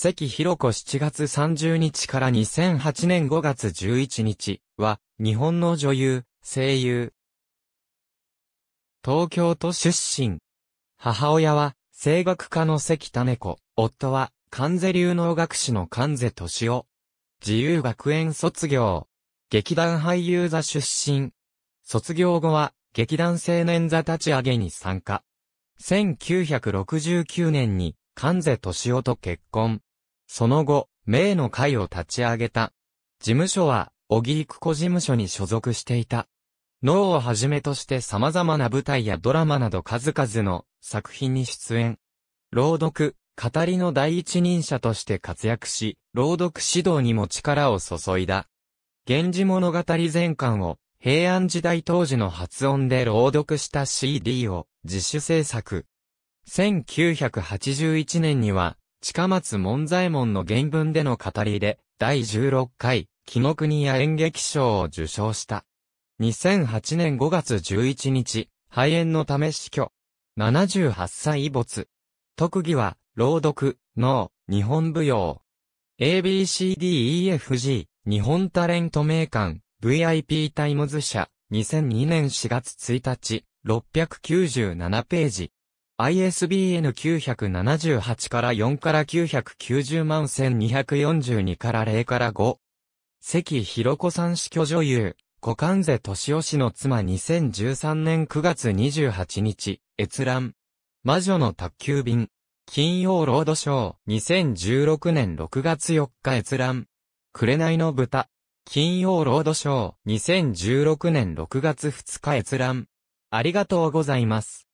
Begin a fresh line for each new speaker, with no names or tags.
関広子7月30日から2008年5月11日は、日本の女優、声優。東京都出身。母親は、声楽家の関種子、夫は、関西流能学士の関西敏夫。自由学園卒業。劇団俳優座出身。卒業後は、劇団青年座立ち上げに参加。1969年に、関西敏夫と結婚。その後、名の会を立ち上げた。事務所は、小木育子事務所に所属していた。脳をはじめとして様々な舞台やドラマなど数々の作品に出演。朗読、語りの第一人者として活躍し、朗読指導にも力を注いだ。源氏物語全巻を平安時代当時の発音で朗読した CD を自主制作。1981年には近松門左衛門の原文での語りで、第16回、紀の国や演劇賞を受賞した。2008年5月11日、肺炎のため死去。78歳没。特技は、朗読、脳、日本舞踊。ABCDEFG、日本タレント名鑑、VIP タイムズ社、2002年4月1日、697ページ。ISBN 978から4から990万1242から0から5。関広子さん死去女優、古関瀬俊夫氏の妻2013年9月28日、閲覧。魔女の宅急便。金曜ロードショー、2016年6月4日閲覧。紅の豚。金曜ロードショー、2016年6月2日閲覧。ありがとうございます。